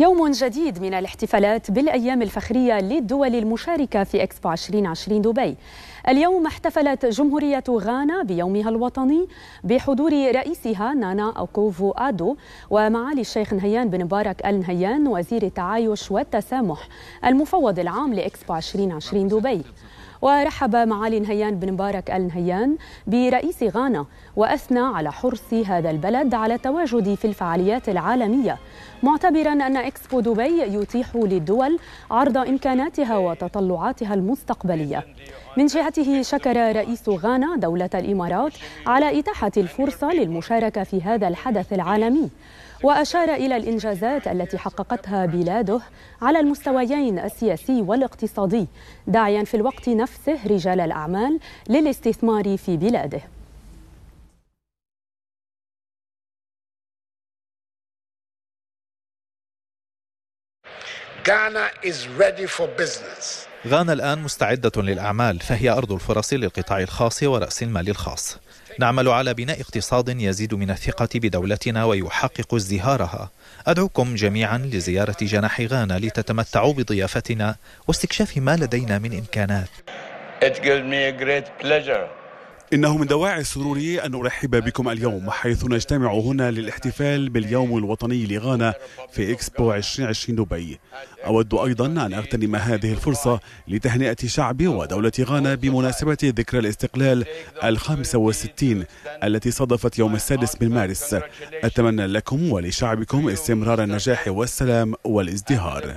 يوم جديد من الاحتفالات بالأيام الفخرية للدول المشاركة في إكسبو 2020 دبي اليوم احتفلت جمهورية غانا بيومها الوطني بحضور رئيسها نانا أوكوفو آدو ومعالي الشيخ نهيان بن مبارك آل نهيان وزير التعايش والتسامح المفوض العام لإكسبو 2020 دبي ورحب معالي نهيان بن مبارك آل نهيان برئيس غانا وأثنى على حرص هذا البلد على التواجد في الفعاليات العالمية معتبرا أن إكسبو دبي يتيح للدول عرض إمكاناتها وتطلعاتها المستقبلية من جهته شكر رئيس غانا دولة الإمارات على إتاحة الفرصة للمشاركة في هذا الحدث العالمي وأشار إلى الإنجازات التي حققتها بلاده على المستويين السياسي والاقتصادي داعيا في الوقت نفسه رجال الأعمال للاستثمار في بلاده Ghana is ready for business. غانا الآن مستعدة للأعمال فهي أرض الفرص للقطاع الخاص ورأس المال الخاص نعمل على بناء اقتصاد يزيد من الثقة بدولتنا ويحقق ازدهارها أدعوكم جميعا لزيارة جناح غانا لتتمتعوا بضيافتنا واستكشاف ما لدينا من إمكانات It gives me a great pleasure إنه من دواعي سروري أن أرحب بكم اليوم حيث نجتمع هنا للاحتفال باليوم الوطني لغانا في إكسبو 2020 دبي أود أيضا أن أغتنم هذه الفرصة لتهنئة شعبي ودولة غانا بمناسبة ذكرى الاستقلال الخامسة والستين التي صادفت يوم السادس من مارس أتمنى لكم ولشعبكم استمرار النجاح والسلام والازدهار